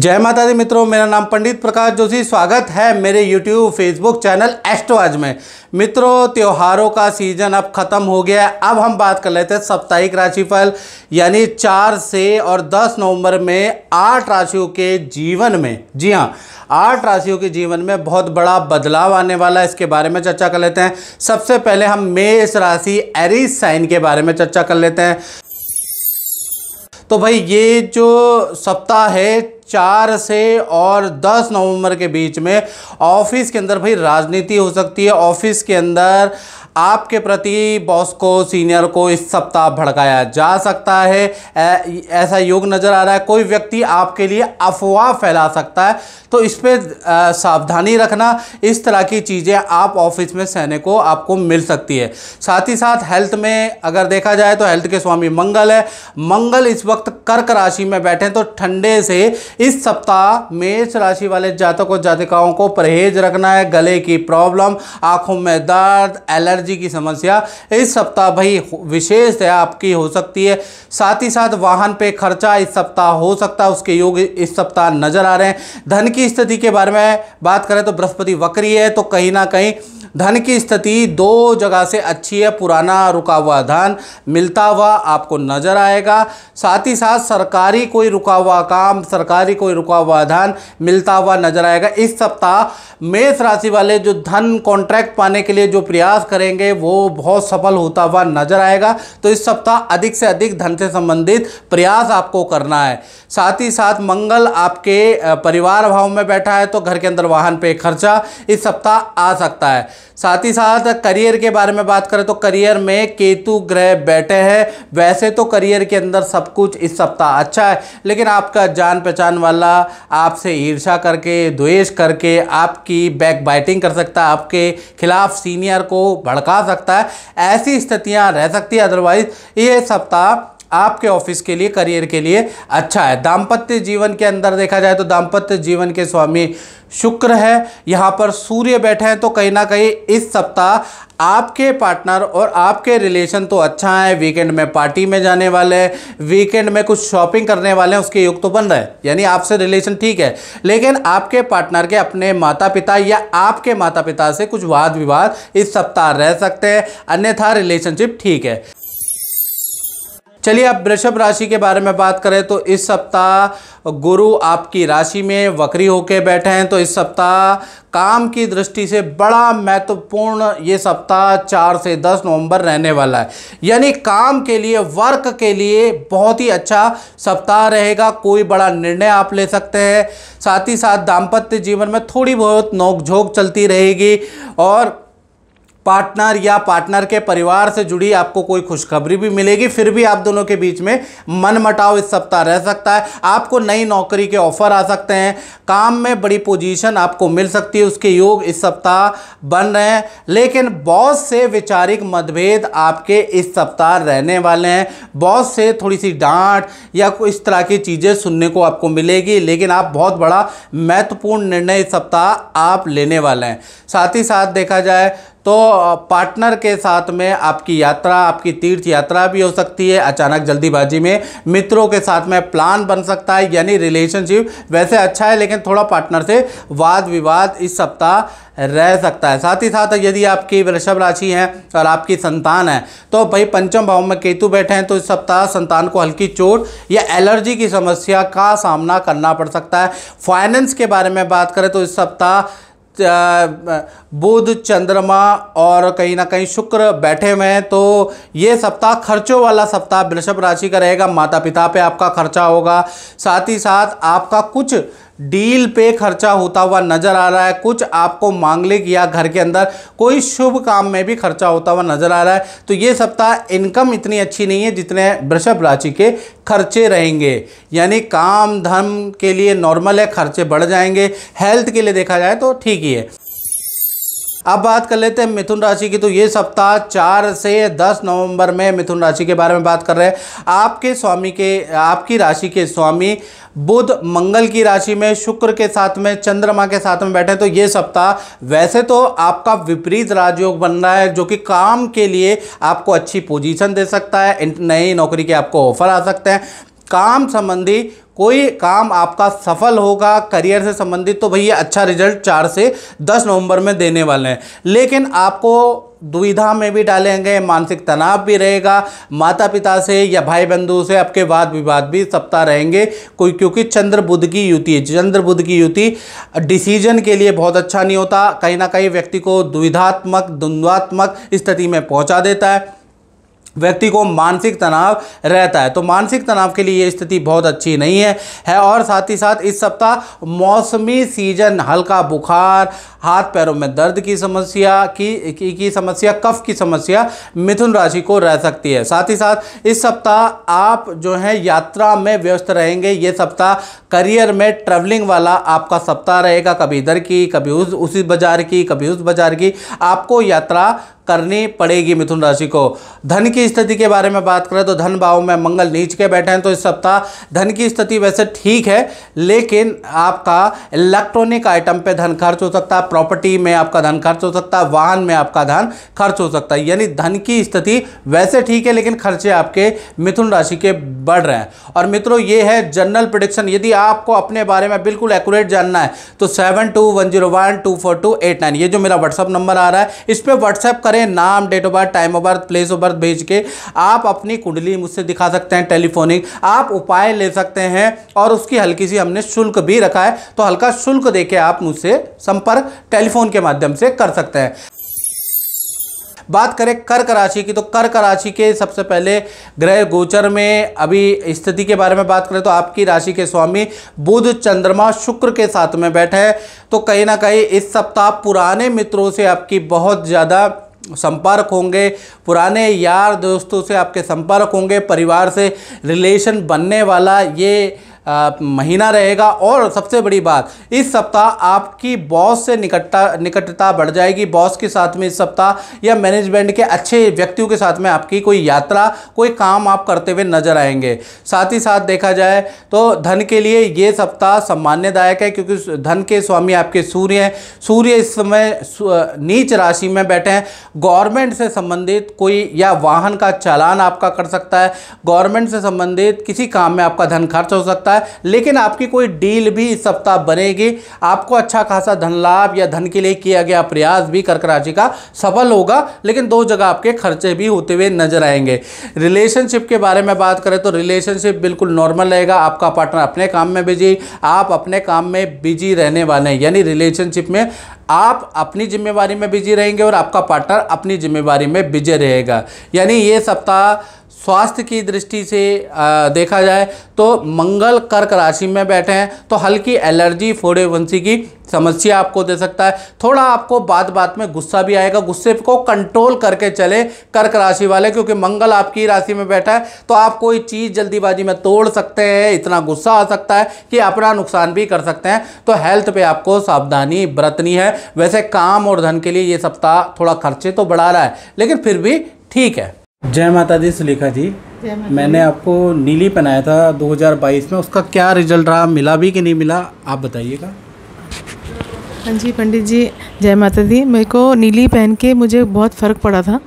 जय माता दी मित्रों मेरा नाम पंडित प्रकाश जोशी स्वागत है मेरे यूट्यूब फेसबुक चैनल एस्टवाज में मित्रों त्योहारों का सीजन अब ख़त्म हो गया है अब हम बात कर लेते हैं साप्ताहिक राशिफल यानी चार से और दस नवंबर में आठ राशियों के जीवन में जी हाँ आठ राशियों के जीवन में बहुत बड़ा बदलाव आने वाला है इसके बारे में चर्चा कर लेते हैं सबसे पहले हम मेष राशि एरिस साइन के बारे में चर्चा कर लेते हैं तो भाई ये जो सप्ताह है चार से और दस नवंबर के बीच में ऑफिस के अंदर भाई राजनीति हो सकती है ऑफिस के अंदर आपके प्रति बॉस को सीनियर को इस सप्ताह भड़काया जा सकता है ऐसा योग नज़र आ रहा है कोई व्यक्ति आपके लिए अफवाह फैला सकता है तो इस पर सावधानी रखना इस तरह की चीज़ें आप ऑफिस में सहने को आपको मिल सकती है साथ ही साथ हेल्थ में अगर देखा जाए तो हेल्थ के स्वामी मंगल है मंगल इस वक्त कर्क राशि में बैठे तो ठंडे से इस सप्ताह मेष राशि वाले जातकों जातिकाओं को परहेज रखना है गले की प्रॉब्लम आँखों में दर्द एलर्जी एलर्जी की समस्या इस सप्ताह भाई विशेष आपकी हो सकती है साथ ही साथ वाहन पे खर्चा इस सप्ताह हो सकता है उसके योग इस सप्ताह नजर आ रहे हैं धन की स्थिति के बारे में बात करें तो बृहस्पति वक्री है तो कहीं ना कहीं धन की स्थिति दो जगह से अच्छी है पुराना रुका हुआ धन मिलता हुआ आपको नजर आएगा साथ ही साथ सरकारी कोई रुका हुआ काम सरकारी कोई रुका हुआ धन मिलता हुआ नजर आएगा इस सप्ताह मेष राशि वाले जो धन कॉन्ट्रैक्ट पाने के लिए जो प्रयास करें करेंगे वो बहुत सफल होता हुआ नजर आएगा तो इस सप्ताह अधिक से अधिक धन से संबंधित प्रयास आपको करना है साथ ही साथ मंगल आपके परिवार भाव में बैठा है तो घर के अंदर वाहन पे खर्चा इस सप्ताह आ सकता है साथ ही साथ करियर के बारे में बात करें तो करियर में केतु ग्रह बैठे हैं वैसे तो करियर के अंदर सब कुछ इस सप्ताह अच्छा है लेकिन आपका जान पहचान वाला आपसे ईर्षा करके द्वेष करके आपकी बैक बाइटिंग कर सकता है आपके खिलाफ सीनियर को भड़क भड़का सकता है ऐसी स्थितियां रह सकती है अदरवाइज ये सप्ताह आपके ऑफिस के लिए करियर के लिए अच्छा है दाम्पत्य जीवन के अंदर देखा जाए तो दाम्पत्य जीवन के स्वामी शुक्र है यहाँ पर सूर्य बैठे हैं तो कहीं ना कहीं इस सप्ताह आपके पार्टनर और आपके रिलेशन तो अच्छा है वीकेंड में पार्टी में जाने वाले हैं वीकेंड में कुछ शॉपिंग करने वाले हैं उसके योग तो बन रहे हैं यानी आपसे रिलेशन ठीक है लेकिन आपके पार्टनर के अपने माता पिता या आपके माता पिता से कुछ वाद विवाद इस सप्ताह रह सकते हैं अन्यथा रिलेशनशिप ठीक है चलिए अब वृषभ राशि के बारे में बात करें तो इस सप्ताह गुरु आपकी राशि में वक्री होकर बैठे हैं तो इस सप्ताह काम की दृष्टि से बड़ा महत्वपूर्ण ये सप्ताह चार से दस नवंबर रहने वाला है यानी काम के लिए वर्क के लिए बहुत ही अच्छा सप्ताह रहेगा कोई बड़ा निर्णय आप ले सकते हैं साथ ही साथ दाम्पत्य जीवन में थोड़ी बहुत नोकझोंक चलती रहेगी और पार्टनर या पार्टनर के परिवार से जुड़ी आपको कोई खुशखबरी भी मिलेगी फिर भी आप दोनों के बीच में मन मटाव इस सप्ताह रह सकता है आपको नई नौकरी के ऑफर आ सकते हैं काम में बड़ी पोजीशन आपको मिल सकती है उसके योग इस सप्ताह बन रहे हैं लेकिन बॉस से वैचारिक मतभेद आपके इस सप्ताह रहने वाले हैं बॉस से थोड़ी सी डांट या कोई इस तरह की चीज़ें सुनने को आपको मिलेगी लेकिन आप बहुत बड़ा महत्वपूर्ण निर्णय इस सप्ताह आप लेने वाले हैं साथ ही साथ देखा जाए तो पार्टनर के साथ में आपकी यात्रा आपकी तीर्थ यात्रा भी हो सकती है अचानक जल्दीबाजी में मित्रों के साथ में प्लान बन सकता है यानी रिलेशनशिप वैसे अच्छा है लेकिन थोड़ा पार्टनर से वाद विवाद इस सप्ताह रह सकता है साथ ही साथ यदि आपकी वृषभ राशि है और आपकी संतान है तो भाई पंचम भाव में केतु बैठे हैं तो इस सप्ताह संतान को हल्की चोट या एलर्जी की समस्या का सामना करना पड़ सकता है फाइनेंस के बारे में बात करें तो इस सप्ताह बुध चंद्रमा और कहीं ना कहीं शुक्र बैठे हुए हैं तो ये सप्ताह खर्चों वाला सप्ताह वृषभ राशि का रहेगा माता पिता पे आपका खर्चा होगा साथ ही साथ आपका कुछ डील पे खर्चा होता हुआ नजर आ रहा है कुछ आपको मांगलिक या घर के अंदर कोई शुभ काम में भी खर्चा होता हुआ नजर आ रहा है तो ये सप्ताह इनकम इतनी अच्छी नहीं है जितने वृषभ राशि के खर्चे रहेंगे यानी काम धर्म के लिए नॉर्मल है खर्चे बढ़ जाएंगे हेल्थ के लिए देखा जाए तो ठीक ही है अब बात कर लेते हैं मिथुन राशि की तो ये सप्ताह चार से दस नवंबर में मिथुन राशि के बारे में बात कर रहे हैं आपके स्वामी के आपकी राशि के स्वामी बुध मंगल की राशि में शुक्र के साथ में चंद्रमा के साथ में बैठे तो ये सप्ताह वैसे तो आपका विपरीत राजयोग बन रहा है जो कि काम के लिए आपको अच्छी पोजीशन दे सकता है नई नौकरी के आपको ऑफर आ सकते हैं काम संबंधी कोई काम आपका सफल होगा करियर से संबंधित तो भैया अच्छा रिजल्ट चार से दस नवंबर में देने वाले हैं लेकिन आपको दुविधा में भी डालेंगे मानसिक तनाव भी रहेगा माता पिता से या भाई बंधु से आपके वाद विवाद भी सप्ताह रहेंगे कोई क्योंकि चंद्र बुद्ध की युति है चंद्र बुद्ध की युति डिसीजन के लिए बहुत अच्छा नहीं होता कहीं ना कहीं व्यक्ति को दुविधात्मक द्वंद्वात्मक स्थिति में पहुंचा देता है व्यक्ति को मानसिक तनाव रहता है तो मानसिक तनाव के लिए ये स्थिति बहुत अच्छी नहीं है है और साथ ही साथ इस सप्ताह मौसमी सीजन हल्का बुखार हाथ पैरों में दर्द की समस्या की की, की समस्या कफ की समस्या मिथुन राशि को रह सकती है साथ ही साथ इस सप्ताह आप जो है यात्रा में व्यस्त रहेंगे ये सप्ताह करियर में ट्रैवलिंग वाला आपका सप्ताह रहेगा कभी इधर की कभी उस उसी बाजार की कभी उस बाजार की आपको यात्रा करनी पड़ेगी मिथुन राशि को धन की स्थिति के बारे में बात करें तो धन भाव में मंगल नीच के बैठे हैं तो इस सप्ताह धन की स्थिति वैसे ठीक है लेकिन आपका इलेक्ट्रॉनिक आइटम पे धन खर्च हो सकता है प्रॉपर्टी में आपका धन खर्च हो सकता है वाहन में आपका धन खर्च हो सकता है यानी धन की स्थिति वैसे ठीक है लेकिन खर्चे आपके मिथुन राशि के बढ़ रहे हैं और मित्रों ये है जनरल प्रोडिक्शन यदि आपको अपने बारे में बिल्कुल एक्यूरेट जानना है तो seven two one zero one two four two eight nine ये जो मेरा व्हाट्सअप नंबर आ रहा है इस पर व्हाट्सएप करें सारे नाम date of birth time of birth place of birth भेज के आप अपनी कुंडली मुझसे दिखा सकते हैं टेलीफोनिक आप उपाय ले सकते हैं और उसकी हल्की सी हमने शुल्क भी रखा है तो हल्का शुल्क दे आप मुझसे संपर्क टेलीफोन के माध्यम से कर सकते हैं बात करें कर्क राशि की तो कर्क राशि के सबसे पहले ग्रह गोचर में अभी स्थिति के बारे में बात करें तो आपकी राशि के स्वामी बुध चंद्रमा शुक्र के साथ में बैठे हैं तो कहीं ना कहीं इस सप्ताह पुराने मित्रों से आपकी बहुत ज़्यादा संपर्क होंगे पुराने यार दोस्तों से आपके संपर्क होंगे परिवार से रिलेशन बनने वाला ये महीना रहेगा और सबसे बड़ी बात इस सप्ताह आपकी बॉस से निकटता निकटता बढ़ जाएगी बॉस के साथ में इस सप्ताह या मैनेजमेंट के अच्छे व्यक्तियों के साथ में आपकी कोई यात्रा कोई काम आप करते हुए नजर आएंगे साथ ही साथ देखा जाए तो धन के लिए ये सप्ताह सम्मान्यदायक है क्योंकि धन के स्वामी आपके सूर्य हैं सूर्य इस समय नीच राशि में बैठे हैं गवर्नमेंट से संबंधित कोई या वाहन का चालान आपका कर सकता है गवर्नमेंट से संबंधित किसी काम में आपका धन खर्च हो सकता है सकता है लेकिन आपकी कोई डील भी इस सप्ताह बनेगी आपको अच्छा खासा धन लाभ या धन के लिए किया गया प्रयास भी कर्क राशि का सफल होगा लेकिन दो जगह आपके खर्चे भी होते हुए नजर आएंगे रिलेशनशिप के बारे में बात करें तो रिलेशनशिप बिल्कुल नॉर्मल रहेगा आपका पार्टनर अपने काम में बिजी आप अपने काम में बिजी रहने वाले हैं यानी रिलेशनशिप में आप अपनी जिम्मेवारी में बिजी रहेंगे और आपका पार्टनर अपनी जिम्मेवारी में बिजी रहेगा यानी ये सप्ताह स्वास्थ्य की दृष्टि से देखा जाए तो मंगल कर्क राशि में बैठे हैं तो हल्की एलर्जी फोड़े वंशी की समस्या आपको दे सकता है थोड़ा आपको बात बात में गुस्सा भी आएगा गुस्से को कंट्रोल करके चले कर्क राशि वाले क्योंकि मंगल आपकी राशि में बैठा है तो आप कोई चीज़ जल्दीबाजी में तोड़ सकते हैं इतना गुस्सा आ सकता है कि अपना नुकसान भी कर सकते हैं तो हेल्थ पे आपको सावधानी बरतनी है वैसे काम और धन के लिए ये सप्ताह थोड़ा खर्चे तो बढ़ा रहा है लेकिन फिर भी ठीक है जय माता दी सुलेखा जी मैंने आपको नीली पहनाया था 2022 में उसका क्या रिजल्ट रहा मिला भी कि नहीं मिला आप बताइएगा हाँ जी पंडित जी जय माता दी मेरे को नीली पहन के मुझे बहुत फ़र्क पड़ा था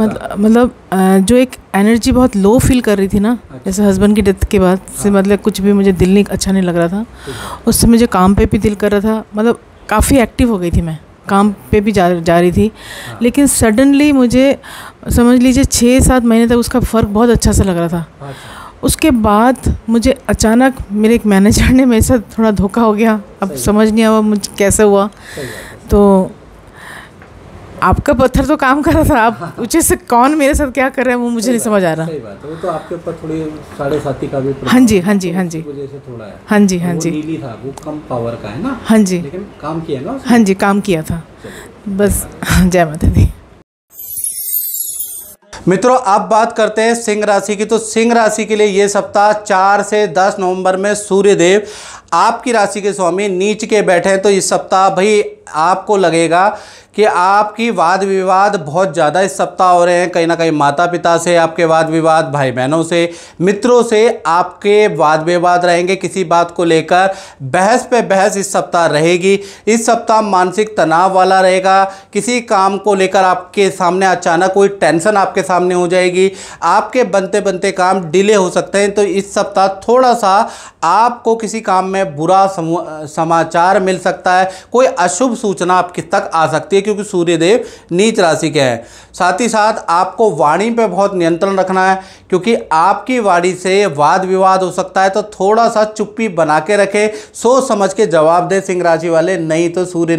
मतलब जो एक एनर्जी बहुत लो फील कर रही थी ना अच्छा। जैसे हस्बैंड की डेथ के बाद से हाँ। मतलब कुछ भी मुझे दिल नहीं अच्छा नहीं लग रहा था उससे मुझे काम पे भी दिल कर रहा था मतलब काफ़ी एक्टिव हो गई थी मैं काम पे भी जा जा रही थी हाँ। लेकिन सडनली मुझे समझ लीजिए छः सात महीने तक उसका फ़र्क बहुत अच्छा सा लग रहा था हाँ उसके बाद मुझे अचानक मेरे एक मैनेजर ने मेरे साथ थोड़ा धोखा हो गया अब समझ नहीं आया मुझे कैसे हुआ तो आपका पत्थर तो काम कर रहा था आप उचित से कौन मेरे साथ क्या कर रहे हैं वो मुझे नहीं समझ आ रहा सही बात है वो तो आपके ऊपर थोड़ी साढ़े साथी का भी हाँ जी हाँ जी तो हाँ, हाँ जी हाँ जी हाँ जी नीली था वो कम पावर का है ना हाँ जी लेकिन काम किया ना हाँ जी काम किया था बस हाँ, जय माता दी मित्रों अब बात करते हैं सिंह राशि की तो सिंह राशि के लिए ये सप्ताह चार से दस नवंबर में सूर्यदेव आपकी राशि के स्वामी नीच के बैठे हैं तो इस सप्ताह भाई आपको लगेगा कि आपकी वाद विवाद बहुत ज़्यादा इस सप्ताह हो रहे हैं कहीं ना कहीं माता पिता से आपके वाद विवाद भाई बहनों से मित्रों से आपके वाद विवाद रहेंगे किसी बात को लेकर बहस पे बहस इस सप्ताह रहेगी इस सप्ताह मानसिक तनाव वाला रहेगा किसी काम को लेकर आपके सामने अचानक कोई टेंशन आपके सामने हो जाएगी आपके बनते बनते काम डिले हो सकते हैं तो इस सप्ताह थोड़ा सा आपको किसी काम में में बुरा समाचार मिल सकता है कोई अशुभ सूचना आपके तक आ सकती है क्योंकि सूर्यदेव नीच राशि के हैं साथ ही साथ आपको वाणी पे बहुत नियंत्रण रखना है क्योंकि आपकी वाणी से वाद विवाद हो सकता है तो थोड़ा सा चुप्पी बना के रखें सोच समझ के जवाब दें सिंह राशि वाले नहीं तो सूर्य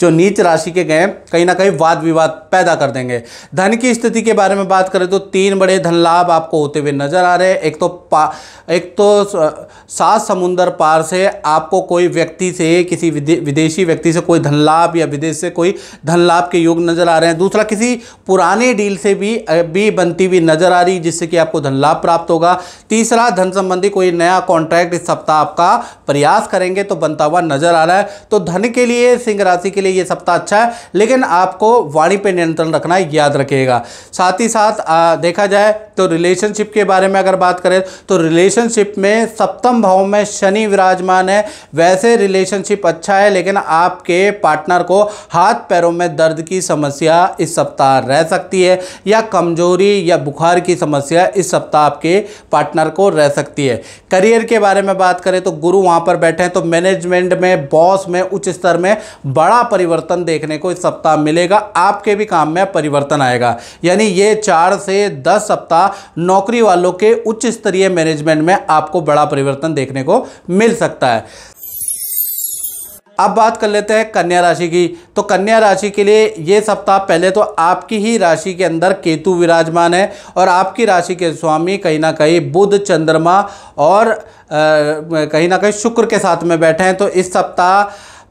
जो नीच राशि के गए कहीं ना कहीं वाद विवाद पैदा कर देंगे धन की स्थिति के बारे में बात करें तो तीन बड़े धन लाभ आपको होते हुए नजर आ रहे हैं एक तो एक तो सात समुंदर पार से आपको कोई व्यक्ति से किसी विदेशी व्यक्ति से कोई धन लाभ या विदेश से कोई धन लाभ के योग नजर आ रहे हैं दूसरा किसी पुराने डील से भी भी बनती हुई नजर आ रही जिससे कि आपको धन लाभ प्राप्त होगा तीसरा धन संबंधी कोई नया कॉन्ट्रैक्ट इस सप्ताह आपका प्रयास करेंगे तो बनता हुआ नजर आ रहा है तो धन के लिए सिंह राशि के लिए लिए ये सप्ताह अच्छा है लेकिन आपको वाणी पर नियंत्रण रखना याद रखिएगा साथ ही साथ आ, देखा जाए तो रिलेशनशिप के बारे में अगर बात करें तो रिलेशनशिप में सप्तम भाव में शनि विराजमान है वैसे रिलेशनशिप अच्छा है लेकिन आपके पार्टनर को हाथ पैरों में दर्द की समस्या इस सप्ताह रह सकती है या कमजोरी या बुखार की समस्या इस सप्ताह आपके पार्टनर को रह सकती है करियर के बारे में बात करें तो गुरु वहां पर बैठे हैं तो मैनेजमेंट में बॉस में उच्च स्तर में बड़ा परिवर्तन देखने को इस सप्ताह मिलेगा आपके भी काम में परिवर्तन आएगा यानी ये चार से दस सप्ताह नौकरी वालों के उच्च स्तरीय मैनेजमेंट में आपको बड़ा परिवर्तन देखने को मिल सकता है अब बात कर लेते हैं कन्या राशि की तो कन्या राशि के लिए ये सप्ताह पहले तो आपकी ही राशि के अंदर केतु विराजमान है और आपकी राशि के स्वामी कहीं ना कहीं बुध चंद्रमा और कहीं ना कहीं शुक्र के साथ में बैठे हैं तो इस सप्ताह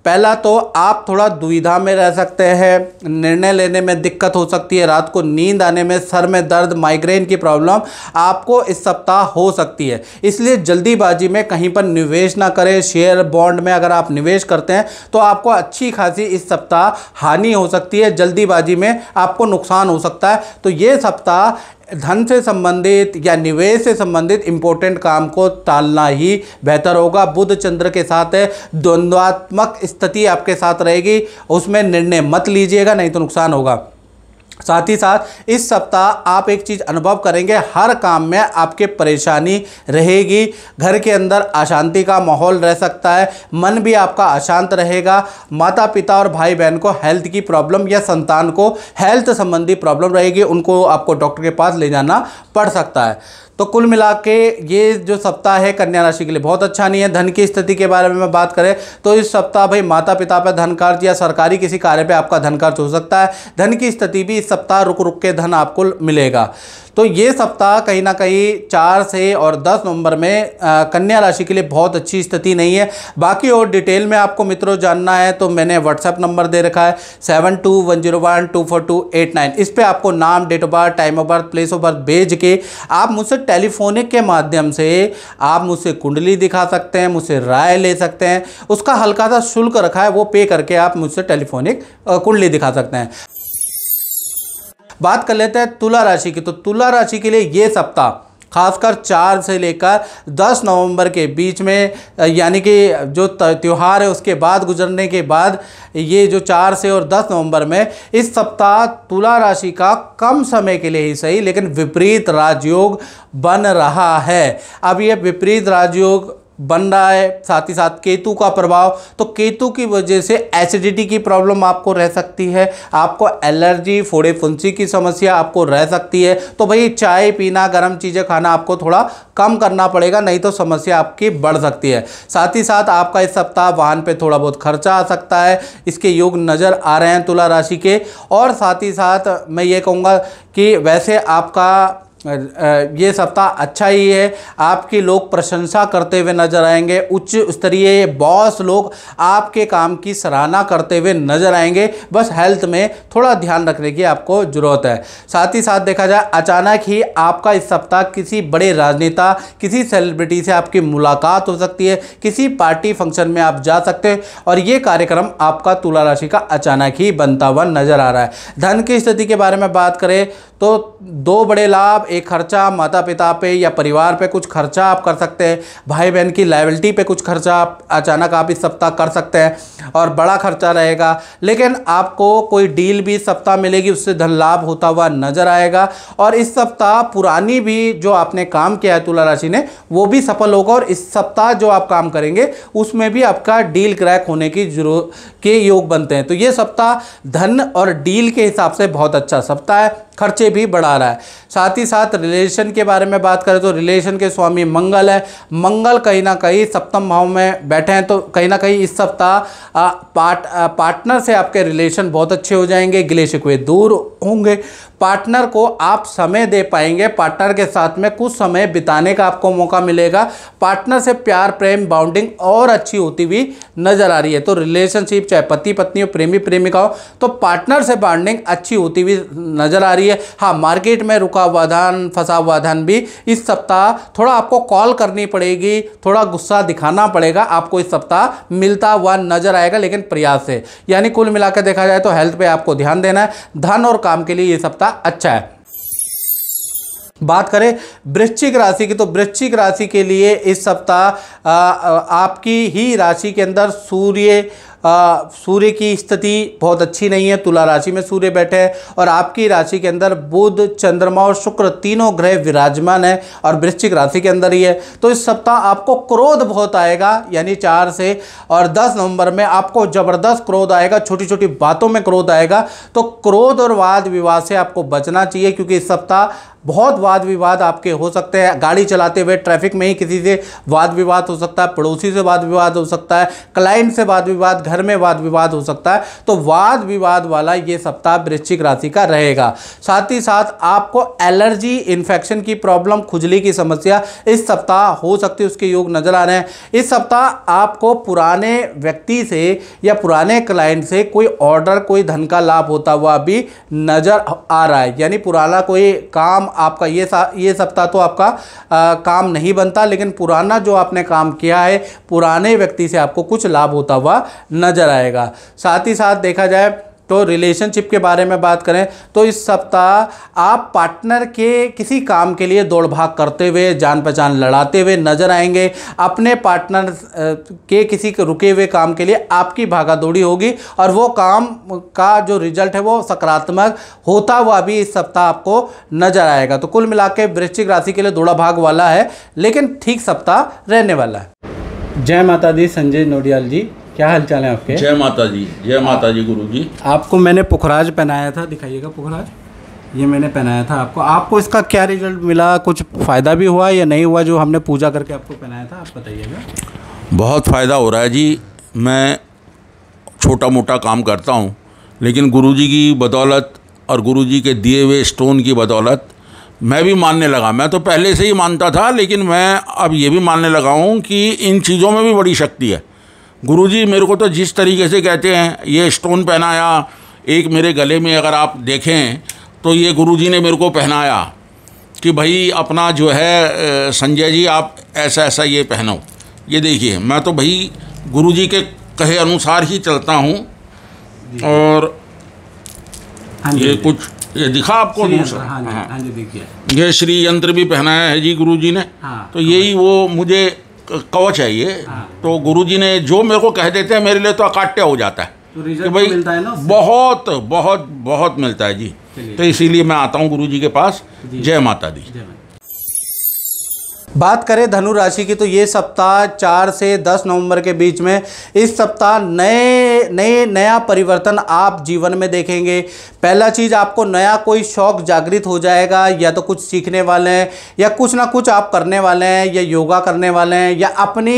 पहला तो आप थोड़ा दुविधा में रह सकते हैं निर्णय लेने में दिक्कत हो सकती है रात को नींद आने में सर में दर्द माइग्रेन की प्रॉब्लम आपको इस सप्ताह हो सकती है इसलिए जल्दीबाजी में कहीं पर निवेश ना करें शेयर बॉन्ड में अगर आप निवेश करते हैं तो आपको अच्छी खासी इस सप्ताह हानि हो सकती है जल्दीबाजी में आपको नुकसान हो सकता है तो ये सप्ताह धन से संबंधित या निवेश से संबंधित इम्पोर्टेंट काम को टालना ही बेहतर होगा बुध चंद्र के साथ द्वंद्वात्मक स्थिति आपके साथ रहेगी उसमें निर्णय मत लीजिएगा नहीं तो नुकसान होगा साथ ही साथ इस सप्ताह आप एक चीज़ अनुभव करेंगे हर काम में आपके परेशानी रहेगी घर के अंदर अशांति का माहौल रह सकता है मन भी आपका अशांत रहेगा माता पिता और भाई बहन को हेल्थ की प्रॉब्लम या संतान को हेल्थ संबंधी प्रॉब्लम रहेगी उनको आपको डॉक्टर के पास ले जाना पड़ सकता है तो कुल मिला के ये जो सप्ताह है कन्या राशि के लिए बहुत अच्छा नहीं है धन की स्थिति के बारे में बात करें तो इस सप्ताह भाई माता पिता पर धन खर्च या सरकारी किसी कार्य पे आपका धन खर्च हो सकता है धन की स्थिति भी इस सप्ताह रुक रुक के धन आपको मिलेगा तो ये सप्ताह कहीं ना कहीं चार से और दस नवंबर में कन्या राशि के लिए बहुत अच्छी स्थिति नहीं है बाकी और डिटेल में आपको मित्रों जानना है तो मैंने व्हाट्सएप नंबर दे रखा है seven two one zero one two four two eight nine इस पर आपको नाम date of birth time of birth place of birth भेज के आप मुझसे टेलीफोनिक के माध्यम से आप मुझसे कुंडली दिखा सकते हैं मुझसे राय ले सकते हैं उसका हल्का सा शुल्क रखा है वो पे करके आप मुझसे टेलीफोनिक कुंडली दिखा सकते हैं बात कर लेते हैं तुला राशि की तो तुला राशि के लिए ये सप्ताह खासकर चार से लेकर दस नवंबर के बीच में यानी कि जो त्यौहार है उसके बाद गुजरने के बाद ये जो चार से और दस नवंबर में इस सप्ताह तुला राशि का कम समय के लिए ही सही लेकिन विपरीत राजयोग बन रहा है अब ये विपरीत राजयोग बन रहा है साथ ही साथ केतु का प्रभाव तो केतु की वजह से एसिडिटी की प्रॉब्लम आपको रह सकती है आपको एलर्जी फोड़े फुंसी की समस्या आपको रह सकती है तो भाई चाय पीना गर्म चीज़ें खाना आपको थोड़ा कम करना पड़ेगा नहीं तो समस्या आपकी बढ़ सकती है साथ ही साथ आपका इस सप्ताह वाहन पे थोड़ा बहुत खर्चा आ सकता है इसके योग नज़र आ रहे हैं तुला राशि के और साथ ही साथ मैं ये कहूँगा कि वैसे आपका ये सप्ताह अच्छा ही है आपकी लोग प्रशंसा करते हुए नजर आएंगे उच्च स्तरीय बॉस लोग आपके काम की सराहना करते हुए नजर आएंगे बस हेल्थ में थोड़ा ध्यान रखने की आपको ज़रूरत है साथ ही साथ देखा जाए अचानक ही आपका इस सप्ताह किसी बड़े राजनेता किसी सेलिब्रिटी से आपकी मुलाकात हो सकती है किसी पार्टी फंक्शन में आप जा सकते हैं और ये कार्यक्रम आपका तुला राशि का अचानक ही बनता हुआ नजर आ रहा है धन की स्थिति के बारे में बात करें तो दो बड़े लाभ एक खर्चा माता पिता पे या परिवार पे कुछ खर्चा आप कर सकते हैं भाई बहन की लाइबिलिटी पे कुछ खर्चा आप अचानक आप इस सप्ताह कर सकते हैं और बड़ा खर्चा रहेगा लेकिन आपको कोई डील भी सप्ताह मिलेगी उससे धन लाभ होता हुआ नजर आएगा और इस सप्ताह पुरानी भी जो आपने काम किया है तुला राशि ने वो भी सफल होगा और इस सप्ताह जो आप काम करेंगे उसमें भी आपका डील क्रैक होने की जरूरत के योग बनते हैं तो ये सप्ताह धन और डील के हिसाब से बहुत अच्छा सप्ताह है खर्चे भी बढ़ा रहा है साथ ही साथ रिलेशन के बारे में बात करें तो रिलेशन के स्वामी मंगल है मंगल कहीं ना कहीं सप्तम भाव में बैठे हैं तो कहीं ना कहीं इस सप्ताह पार्ट पार्टनर से आपके रिलेशन बहुत अच्छे हो जाएंगे गिले शिकवे दूर होंगे पार्टनर को आप समय दे पाएंगे पार्टनर के साथ में कुछ समय बिताने का आपको मौका मिलेगा पार्टनर से प्यार प्रेम बाउंडिंग और अच्छी होती हुई नजर आ रही है तो रिलेशनशिप चाहे पति पत्नी हो प्रेमी प्रेमिका हो तो पार्टनर से बाउंडिंग अच्छी होती हुई नजर आ रही है रही है हाँ मार्केट में रुका हुआ धन फंसा हुआ धन भी इस सप्ताह थोड़ा आपको कॉल करनी पड़ेगी थोड़ा गुस्सा दिखाना पड़ेगा आपको इस सप्ताह मिलता हुआ नजर आएगा लेकिन प्रयास से यानी कुल मिलाकर देखा जाए तो हेल्थ पर आपको ध्यान देना है धन और काम के लिए ये सप्ताह अच्छा है बात करें वृश्चिक राशि की तो वृश्चिक राशि के लिए इस सप्ताह आपकी ही राशि के अंदर सूर्य सूर्य की स्थिति बहुत अच्छी नहीं है तुला राशि में सूर्य बैठे हैं और आपकी राशि के अंदर बुध चंद्रमा और शुक्र तीनों ग्रह विराजमान है और वृश्चिक राशि के अंदर ही है तो इस सप्ताह आपको क्रोध बहुत आएगा यानी चार से और दस नवंबर में आपको ज़बरदस्त क्रोध आएगा छोटी छोटी बातों में क्रोध आएगा तो क्रोध और वाद विवाद से आपको बचना चाहिए क्योंकि इस सप्ताह बहुत वाद विवाद आपके हो सकते हैं गाड़ी चलाते हुए ट्रैफिक में ही किसी से वाद विवाद हो सकता है पड़ोसी से वाद विवाद हो सकता है क्लाइंट से वाद विवाद घर में वाद विवाद हो सकता है तो वाद विवाद वाला ये सप्ताह वृश्चिक राशि का रहेगा साथ ही साथ आपको एलर्जी इन्फेक्शन की प्रॉब्लम खुजली की समस्या इस सप्ताह हो सकती है उसके योग नज़र आ रहे हैं इस सप्ताह आपको पुराने व्यक्ति से या पुराने क्लाइंट से कोई ऑर्डर कोई धन का लाभ होता हुआ भी नज़र आ रहा है यानी पुराना कोई काम आपका ये सा, ये सप्ताह तो आपका आ, काम नहीं बनता लेकिन पुराना जो आपने काम किया है पुराने व्यक्ति से आपको कुछ लाभ होता हुआ नजर आएगा साथ ही साथ देखा जाए तो रिलेशनशिप के बारे में बात करें तो इस सप्ताह आप पार्टनर के किसी काम के लिए दौड़ भाग करते हुए जान पहचान लड़ाते हुए नजर आएंगे अपने पार्टनर के किसी रुके हुए काम के लिए आपकी भागा दौड़ी होगी और वो काम का जो रिजल्ट है वो सकारात्मक होता हुआ भी इस सप्ताह आपको नजर आएगा तो कुल मिला के वृश्चिक राशि के लिए दौड़ा भाग वाला है लेकिन ठीक सप्ताह रहने वाला है जय माता दी संजय नोडियाल जी क्या हाल चाल है आपके जय माता जी जय माता जी गुरु जी आपको मैंने पुखराज पहनाया था दिखाइएगा पुखराज ये मैंने पहनाया था आपको आपको इसका क्या रिजल्ट मिला कुछ फ़ायदा भी हुआ या नहीं हुआ जो हमने पूजा करके आपको पहनाया था आप बताइएगा बहुत फ़ायदा हो रहा है जी मैं छोटा मोटा काम करता हूँ लेकिन गुरु जी की बदौलत और गुरु जी के दिए हुए स्टोन की बदौलत मैं भी मानने लगा मैं तो पहले से ही मानता था लेकिन मैं अब ये भी मानने लगा हूँ कि इन चीज़ों में भी बड़ी शक्ति है गुरुजी मेरे को तो जिस तरीके से कहते हैं ये स्टोन पहनाया एक मेरे गले में अगर आप देखें तो ये गुरुजी ने मेरे को पहनाया कि भाई अपना जो है संजय जी आप ऐसा ऐसा ये पहनो ये देखिए मैं तो भाई गुरुजी के कहे अनुसार ही चलता हूँ और हाँ ये कुछ ये दिखा आपको दूसरा हाँ, हाँ, हाँ ये श्री यंत्र भी पहनाया है जी गुरुजी ने हाँ, तो यही वो मुझे कवच है ये हाँ। तो गुरुजी ने जो मेरे को कह देते हैं मेरे लिए तो अकाट्य हो जाता है तो भाई मिलता है ना बहुत बहुत बहुत मिलता है जी तो इसीलिए मैं आता हूँ गुरुजी के पास जय माता दी बात करें धनु राशि की तो ये सप्ताह चार से दस नवंबर के बीच में इस सप्ताह नए नए नया परिवर्तन आप जीवन में देखेंगे पहला चीज़ आपको नया कोई शौक जागृत हो जाएगा या तो कुछ सीखने वाले हैं या कुछ ना कुछ आप करने वाले हैं या योगा करने वाले हैं या अपनी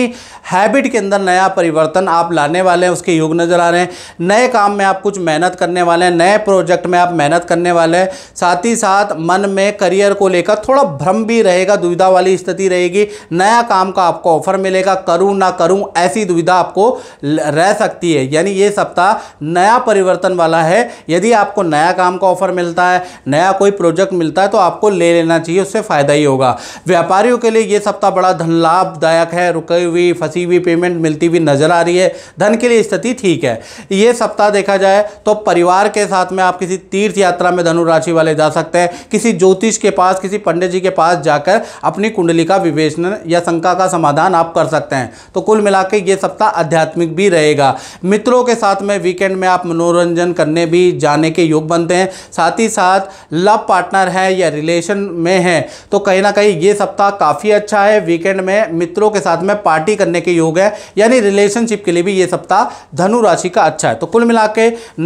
हैबिट के अंदर नया परिवर्तन आप लाने वाले हैं उसके योग नज़र आ रहे हैं नए काम में आप कुछ मेहनत करने वाले हैं नए प्रोजेक्ट में आप मेहनत करने वाले हैं साथ ही साथ मन में करियर को लेकर थोड़ा भ्रम भी रहेगा दुविधा वाली स्थिति रहेगी नया काम का आपको ऑफर मिलेगा करूँ ना करूँ ऐसी दुविधा आपको रह सकती है यानी ये सप्ताह नया परिवर्तन वाला है यदि आपको नया काम का ऑफर मिलता है नया कोई प्रोजेक्ट मिलता है तो आपको ले लेना चाहिए उससे फ़ायदा ही होगा व्यापारियों के लिए ये सप्ताह बड़ा धन लाभदायक है रुकी हुई फंसी हुई पेमेंट मिलती हुई नज़र आ रही है धन के लिए स्थिति ठीक है ये सप्ताह देखा जाए तो परिवार के साथ में आप किसी तीर्थ यात्रा में धनुराशि वाले जा सकते हैं किसी ज्योतिष के पास किसी पंडित जी के पास जाकर अपनी कुंडली का विवेचन या शंका का समाधान आप कर सकते हैं तो कुल मिलाकर यह सप्ताह आध्यात्मिक भी रहेगा मित्रों के साथ में वीकेंड में आप मनोरंजन करने भी जाने के योग बनते हैं साथ ही साथ लव पार्टनर है या रिलेशन में है तो कहीं ना कहीं ये सप्ताह काफ़ी अच्छा है वीकेंड में मित्रों के साथ में पार्टी करने के योग है यानी रिलेशनशिप के लिए भी ये सप्ताह धनुराशि का अच्छा है तो कुल मिला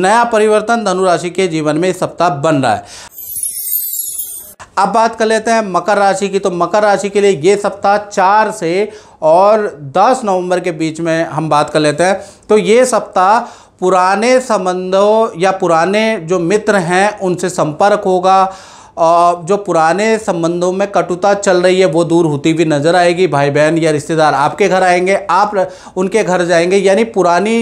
नया परिवर्तन धनुराशि के जीवन में इस सप्ताह बन रहा है अब बात कर लेते हैं मकर राशि की तो मकर राशि के लिए ये सप्ताह चार से और दस नवंबर के बीच में हम बात कर लेते हैं तो ये सप्ताह पुराने संबंधों या पुराने जो मित्र हैं उनसे संपर्क होगा और जो पुराने संबंधों में कटुता चल रही है वो दूर होती हुई नज़र आएगी भाई बहन या रिश्तेदार आपके घर आएंगे आप उनके घर जाएंगे यानी पुरानी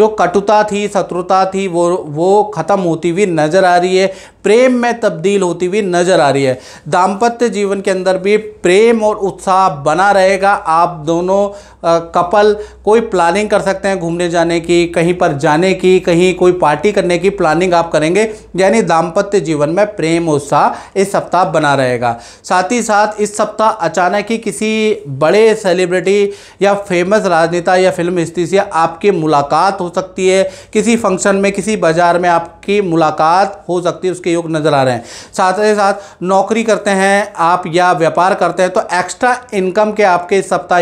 जो कटुता थी शत्रुता थी वो वो ख़त्म होती हुई नज़र आ रही है प्रेम में तब्दील होती हुई नजर आ रही है दाम्पत्य जीवन के अंदर भी प्रेम और उत्साह बना रहेगा आप दोनों आ, कपल कोई प्लानिंग कर सकते हैं घूमने जाने की कहीं पर जाने की कहीं कोई पार्टी करने की प्लानिंग आप करेंगे यानी दाम्पत्य जीवन में प्रेम उत्साह इस सप्ताह बना रहेगा साथ ही साथ इस सप्ताह अचानक ही किसी बड़े सेलिब्रिटी या फेमस राजनेता या फिल्म हस्ती से आपकी मुलाकात हो सकती है किसी फंक्शन में किसी बाजार में आपकी मुलाकात हो सकती है उसकी योग नज़र आ रहे हैं साथ ही साथ नौकरी करते हैं आप या व्यापार करते हैं तो एक्स्ट्रा इनकम के आपके सप्ताह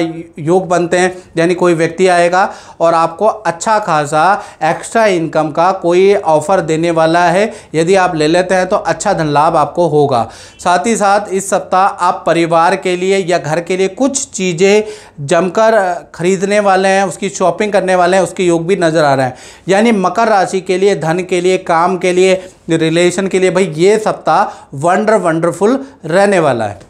योग बनते हैं यानी कोई व्यक्ति आएगा और आपको अच्छा खासा एक्स्ट्रा इनकम का कोई ऑफर देने वाला है यदि आप ले लेते हैं तो अच्छा धन लाभ आपको होगा साथ ही साथ इस सप्ताह आप परिवार के लिए या घर के लिए कुछ चीज़ें जमकर खरीदने वाले हैं उसकी शॉपिंग करने वाले हैं उसके योग भी नज़र आ रहे हैं यानी मकर राशि के लिए धन के लिए काम के लिए रिलेशन के लिए भाई ये सप्ताह वंडर वंडरफुल रहने वाला है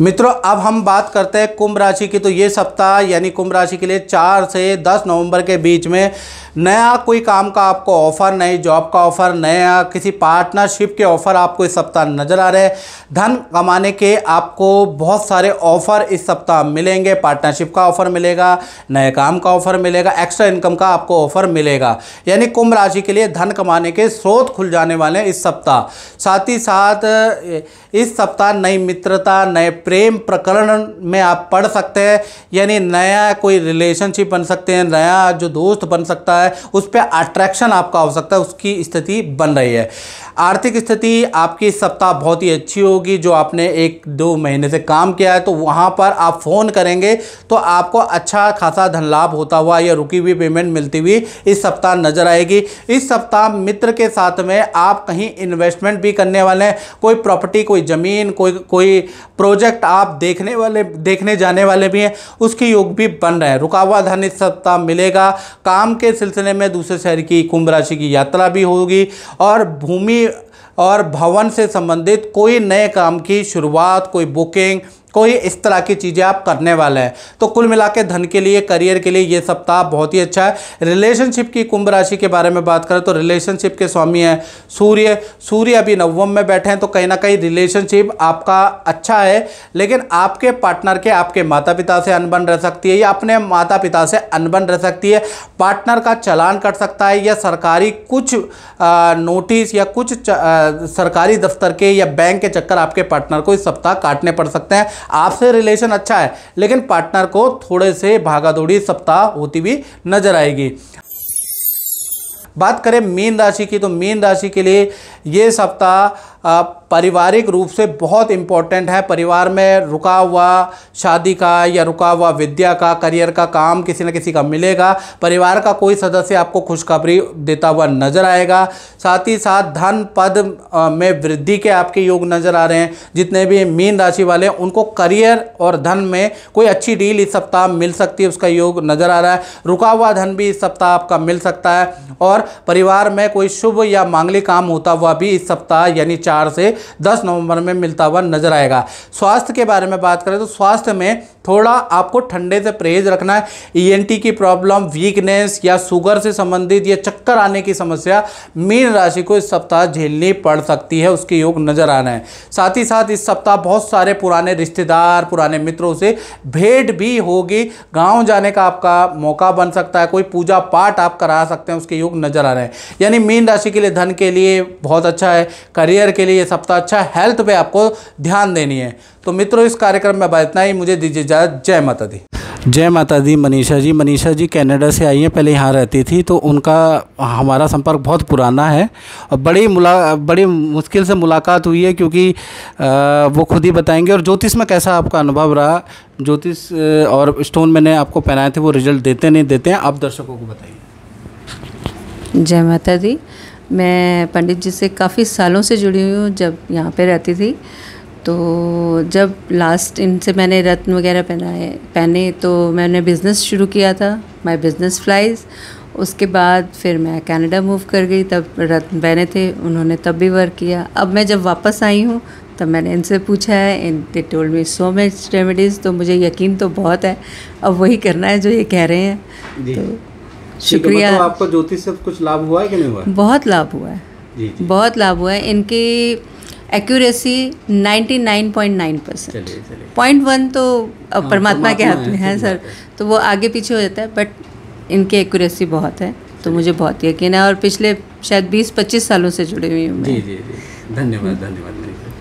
मित्रों अब हम बात करते हैं कुंभ राशि की तो ये सप्ताह यानी कुंभ राशि के लिए चार से दस नवंबर के बीच में नया कोई काम का आपको ऑफ़र नई जॉब का ऑफ़र नया किसी पार्टनरशिप के ऑफ़र आपको इस सप्ताह नज़र आ रहे हैं धन कमाने के आपको बहुत सारे ऑफ़र इस सप्ताह मिलेंगे पार्टनरशिप का ऑफ़र मिलेगा नए काम का ऑफ़र मिलेगा एक्स्ट्रा इनकम का आपको ऑफ़र मिलेगा यानी कुंभ राशि के लिए धन कमाने के स्रोत खुल जाने वाले हैं इस सप्ताह साथ ही साथ इस सप्ताह नई मित्रता नए प्रेम प्रकरण में आप पढ़ सकते हैं यानी नया कोई रिलेशनशिप बन सकते हैं नया जो दोस्त बन सकता है है उस पर अट्रैक्शन आपका हो सकता है उसकी स्थिति बन रही है आर्थिक स्थिति आपकी सप्ताह बहुत ही अच्छी होगी जो आपने एक दो महीने से काम किया है तो वहाँ पर आप फ़ोन करेंगे तो आपको अच्छा खासा धन लाभ होता हुआ या रुकी हुई पेमेंट मिलती हुई इस सप्ताह नज़र आएगी इस सप्ताह मित्र के साथ में आप कहीं इन्वेस्टमेंट भी करने वाले हैं कोई प्रॉपर्टी कोई ज़मीन कोई कोई प्रोजेक्ट आप देखने वाले देखने जाने वाले भी हैं उसके योग भी बन रहे हैं रुका हुआ धन इस सप्ताह मिलेगा काम के सिलसिले सिलसिले में दूसरे शहर की कुंभ राशि की यात्रा भी होगी और भूमि और भवन से संबंधित कोई नए काम की शुरुआत कोई बुकिंग कोई इस तरह की चीज़ें आप करने वाले हैं तो कुल मिला के धन के लिए करियर के लिए ये सप्ताह बहुत ही अच्छा है रिलेशनशिप की कुंभ राशि के बारे में बात करें तो रिलेशनशिप के स्वामी हैं सूर्य सूर्य अभी नवम में बैठे हैं तो कहीं ना कहीं रिलेशनशिप आपका अच्छा है लेकिन आपके पार्टनर के आपके माता पिता से अनबन रह सकती है या अपने माता पिता से अनबन रह सकती है पार्टनर का चलान कट सकता है या सरकारी कुछ नोटिस या कुछ सरकारी दफ्तर के या बैंक के चक्कर आपके पार्टनर को इस सप्ताह काटने पड़ सकते हैं आपसे रिलेशन अच्छा है लेकिन पार्टनर को थोड़े से भागादौड़ी सप्ताह होती हुई नजर आएगी बात करें मीन राशि की तो मीन राशि के लिए ये सप्ताह पारिवारिक रूप से बहुत इम्पॉर्टेंट है परिवार में रुका हुआ शादी का या रुका हुआ विद्या का करियर का काम किसी न किसी का मिलेगा परिवार का कोई सदस्य आपको खुशखबरी देता हुआ नजर आएगा साथ ही साथ धन पद में वृद्धि के आपके योग नज़र आ रहे हैं जितने भी मीन राशि वाले हैं उनको करियर और धन में कोई अच्छी डील इस सप्ताह मिल सकती है उसका योग नज़र आ रहा है रुका हुआ धन भी इस सप्ताह आपका मिल सकता है और परिवार में कोई शुभ या मांगलिक काम होता हुआ भी इस सप्ताह यानी चार से दस नवंबर में मिलता हुआ नजर आएगा स्वास्थ्य के बारे में बात करें तो स्वास्थ्य में थोड़ा आपको ठंडे से परहेज रखना है ई e की प्रॉब्लम वीकनेस या शुगर से संबंधित या चक्कर आने की समस्या मीन राशि को इस सप्ताह झेलनी पड़ सकती है उसके योग नजर आना है साथ ही साथ इस सप्ताह बहुत सारे पुराने रिश्तेदार पुराने मित्रों से भेंट भी होगी गांव जाने का आपका मौका बन सकता है कोई पूजा पाठ आप करा सकते हैं उसके योग नजर आ रहे हैं यानी मीन राशि के लिए धन के लिए बहुत अच्छा है करियर के लिए सप्ताह तो अच्छा हेल्थ पे आपको ध्यान देनी है तो मित्रों इस कार्यक्रम में बात इतना ही मुझे दीजिए इजाज़त जय माता दी जय माता दी मनीषा जी मनीषा जी कनाडा से आई हैं पहले यहाँ रहती थी तो उनका हमारा संपर्क बहुत पुराना है और बड़ी मुला बड़ी मुश्किल से मुलाकात हुई है क्योंकि वो खुद ही बताएंगे और ज्योतिष में कैसा आपका अनुभव रहा ज्योतिष और स्टोन मैंने आपको पहनाए थे वो रिजल्ट देते नहीं देते हैं आप दर्शकों को बताइए जय माता दी मैं पंडित जी से काफ़ी सालों से जुड़ी हुई हूँ जब यहाँ पे रहती थी तो जब लास्ट इनसे मैंने रत्न वगैरह पहनाए पहने तो मैंने बिज़नेस शुरू किया था माय बिज़नेस फ्लाइज उसके बाद फिर मैं कनाडा मूव कर गई तब रत्न पहने थे उन्होंने तब भी वर्क किया अब मैं जब वापस आई हूँ तब मैंने इनसे पूछा है इन they told me so much remedies तो मुझे यकीन तो बहुत है अब वही करना है जो ये कह रहे हैं तो शुक्रिया मतलब आपको ज्योतिष से कुछ लाभ हुआ है कि नहीं हुआ बहुत लाभ हुआ है जी, जी। बहुत लाभ हुआ है इनकी एक्यूरेसी 99.9 परसेंट पॉइंट वन तो हाँ, परमात्मा के हाथ में है सर तो वो आगे पीछे हो जाता है बट इनकी एक्यूरेसी बहुत है तो मुझे बहुत यकीन है और पिछले शायद 20-25 सालों से जुड़ी हुई हूँ जी जी जी धन्यवाद धन्यवाद